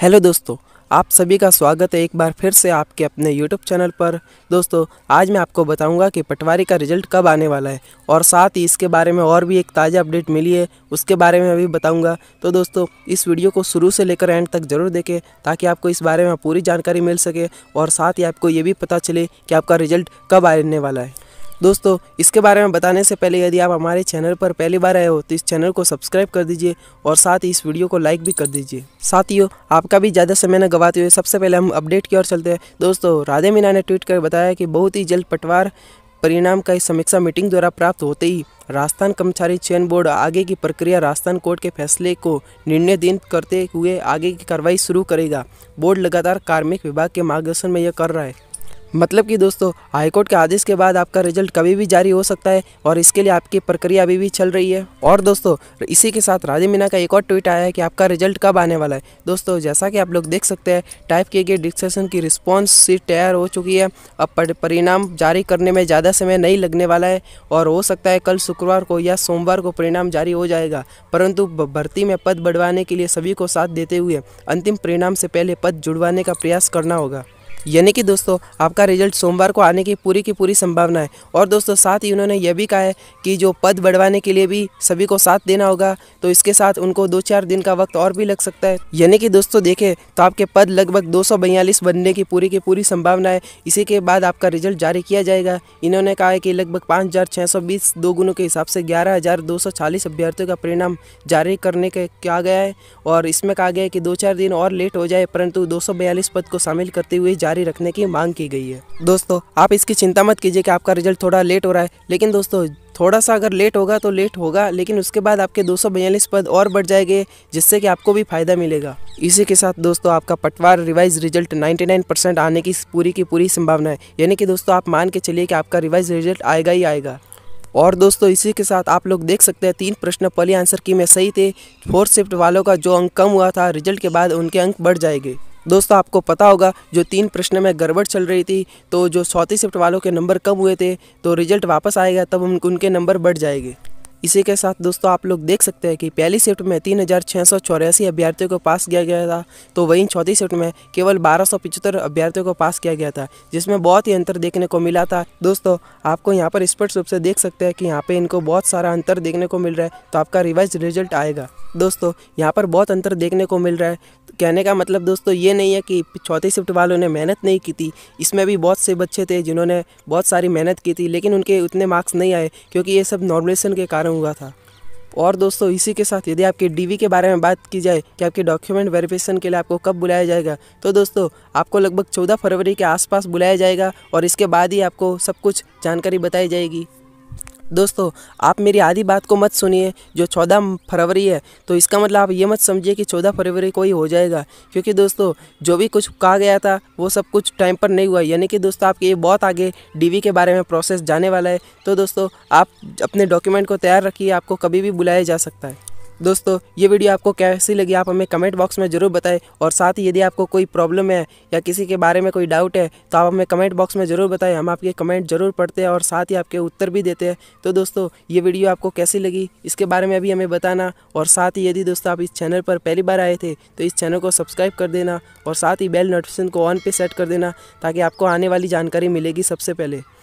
hello दोस्तों आप सभी का स्वागत है एक बार फिर से आपके अपने यूट्यूब चैनल पर दोस्तों आज मैं आपको बताऊंगा कि पटवारी का रिजल्ट कब आने वाला है और साथ ही इसके बारे में और भी एक ताज़ा अपडेट मिली है उसके बारे में भी बताऊंगा तो दोस्तों इस वीडियो को शुरू से लेकर एंड तक ज़रूर देखें ताकि आपको इस बारे में पूरी जानकारी मिल सके और साथ ही आपको ये भी पता चले कि आपका रिजल्ट कब आने वाला है दोस्तों इसके बारे में बताने से पहले यदि आप हमारे चैनल पर पहली बार आए हो तो इस चैनल को सब्सक्राइब कर दीजिए और साथ ही इस वीडियो को लाइक भी कर दीजिए साथियों आपका भी ज़्यादा समय न गवाते हुए सबसे पहले हम अपडेट की ओर चलते हैं दोस्तों राधे मीना ने ट्वीट कर बताया कि बहुत ही जल्द पटवार परिणाम का समीक्षा मीटिंग द्वारा प्राप्त होते ही राजस्थान कर्मचारी चयन बोर्ड आगे की प्रक्रिया राजस्थान कोर्ट के फैसले को निर्णय दिन करते हुए आगे की कार्रवाई शुरू करेगा बोर्ड लगातार कार्मिक विभाग के मार्गदर्शन में यह कर रहा है मतलब कि दोस्तों हाईकोर्ट के आदेश के बाद आपका रिजल्ट कभी भी जारी हो सकता है और इसके लिए आपकी प्रक्रिया अभी भी चल रही है और दोस्तों इसी के साथ राजे मीना का एक और ट्वीट आया है कि आपका रिजल्ट कब आने वाला है दोस्तों जैसा कि आप लोग देख सकते हैं टाइप किए गए डिस्कशन की रिस्पॉन्स सीट तैयार हो चुकी है अब परिणाम जारी करने में ज़्यादा समय नहीं लगने वाला है और हो सकता है कल शुक्रवार को या सोमवार को परिणाम जारी हो जाएगा परंतु भर्ती में पद बढ़वाने के लिए सभी को साथ देते हुए अंतिम परिणाम से पहले पद जुड़वाने का प्रयास करना होगा यानी कि दोस्तों आपका रिजल्ट सोमवार को आने की पूरी की पूरी संभावना है और दोस्तों साथ ही उन्होंने यह भी कहा है कि जो पद बढ़वाने के लिए भी सभी को साथ देना होगा तो इसके साथ उनको दो चार दिन का वक्त और भी लग सकता है यानी कि दोस्तों देखें तो आपके पद लगभग दो बनने की पूरी की पूरी संभावना है इसी के बाद आपका रिजल्ट जारी किया जाएगा इन्होंने कहा है कि लगभग पाँच हज़ार छः सौ बीस दो गुणों के हिसाब से ग्यारह हज़ार दो सौ चालीस अभ्यर्थियों का परिणाम जारी करने के क्या गया है और इसमें कहा गया है कि दो चार दिन और लेट हो जाए परंतु दो सौ बयालीस पद को शामिल करते हुए जारी जारी रखने की मांग की गई है दोस्तों आप इसकी चिंता मत कीजिए कि आपका रिजल्ट थोड़ा लेट हो रहा है लेकिन दोस्तों थोड़ा सा अगर लेट होगा तो लेट होगा लेकिन उसके बाद आपके दो पद और बढ़ जाएंगे जिससे कि आपको भी फ़ायदा मिलेगा इसी के साथ दोस्तों आपका पटवार रिवाइज रिजल्ट 99 आने की पूरी की पूरी संभावना है यानी कि दोस्तों आप मान के चलिए कि आपका रिवाइज रिजल्ट आएगा ही आएगा और दोस्तों इसी के साथ आप लोग देख सकते हैं तीन प्रश्न पहले आंसर की में सही थे फोर्थ शिफ्ट वालों का जो अंक कम हुआ था रिजल्ट के बाद उनके अंक बढ़ जाएंगे दोस्तों आपको पता होगा जो तीन प्रश्न में गड़बड़ चल रही थी तो जो सौती शिफ्ट वालों के नंबर कम हुए थे तो रिजल्ट वापस आएगा तब उनके नंबर बढ़ जाएंगे इसी के साथ दोस्तों आप लोग देख सकते हैं कि पहली शिफ्ट में तीन हज़ार छः सौ चौरासी अभ्यर्थियों को पास किया गया था तो वहीं चौथी शिफ्ट में केवल बारह सौ पिचहत्तर अभ्यर्थियों को पास किया गया था जिसमें बहुत ही अंतर देखने को मिला था दोस्तों आपको यहाँ पर स्पष्ट रूप से देख सकते हैं कि यहाँ पर इनको बहुत सारा अंतर देखने को मिल रहा है तो आपका रिवाइज रिजल्ट आएगा दोस्तों यहाँ पर बहुत अंतर देखने को मिल रहा है कहने का मतलब दोस्तों ये नहीं है कि चौथी शिफ्ट वालों ने मेहनत नहीं की थी इसमें भी बहुत से बच्चे थे जिन्होंने बहुत सारी मेहनत की थी लेकिन उनके उतने मार्क्स नहीं आए क्योंकि ये सब नॉर्मलेशन के कारण हुआ था और दोस्तों इसी के साथ यदि आपके डीवी के बारे में बात की जाए कि आपके डॉक्यूमेंट वेरिफिकेशन के लिए आपको कब बुलाया जाएगा तो दोस्तों आपको लगभग 14 फरवरी के आसपास बुलाया जाएगा और इसके बाद ही आपको सब कुछ जानकारी बताई जाएगी दोस्तों आप मेरी आधी बात को मत सुनिए जो चौदह फरवरी है तो इसका मतलब आप ये मत समझिए कि चौदह फरवरी को ही हो जाएगा क्योंकि दोस्तों जो भी कुछ कहा गया था वो सब कुछ टाइम पर नहीं हुआ यानी कि दोस्तों आपके ये बहुत आगे डीवी के बारे में प्रोसेस जाने वाला है तो दोस्तों आप अपने डॉक्यूमेंट को तैयार रखिए आपको कभी भी बुलाया जा सकता है दोस्तों ये वीडियो आपको कैसी लगी आप हमें कमेंट बॉक्स में ज़रूर बताएं और साथ ही यदि आपको कोई प्रॉब्लम है या किसी के बारे में कोई डाउट है तो आप हमें कमेंट बॉक्स में ज़रूर बताएं हम आपके कमेंट ज़रूर पढ़ते हैं और साथ ही आपके उत्तर भी देते हैं तो दोस्तों ये वीडियो आपको कैसी लगी इसके बारे में भी हमें बताना और साथ ही यदि दोस्तों आप इस चैनल पर पहली बार आए थे तो इस चैनल को सब्सक्राइब कर देना और साथ ही बेल नोटिफिकेशन को ऑन पे सेट कर देना ताकि आपको आने वाली जानकारी मिलेगी सबसे पहले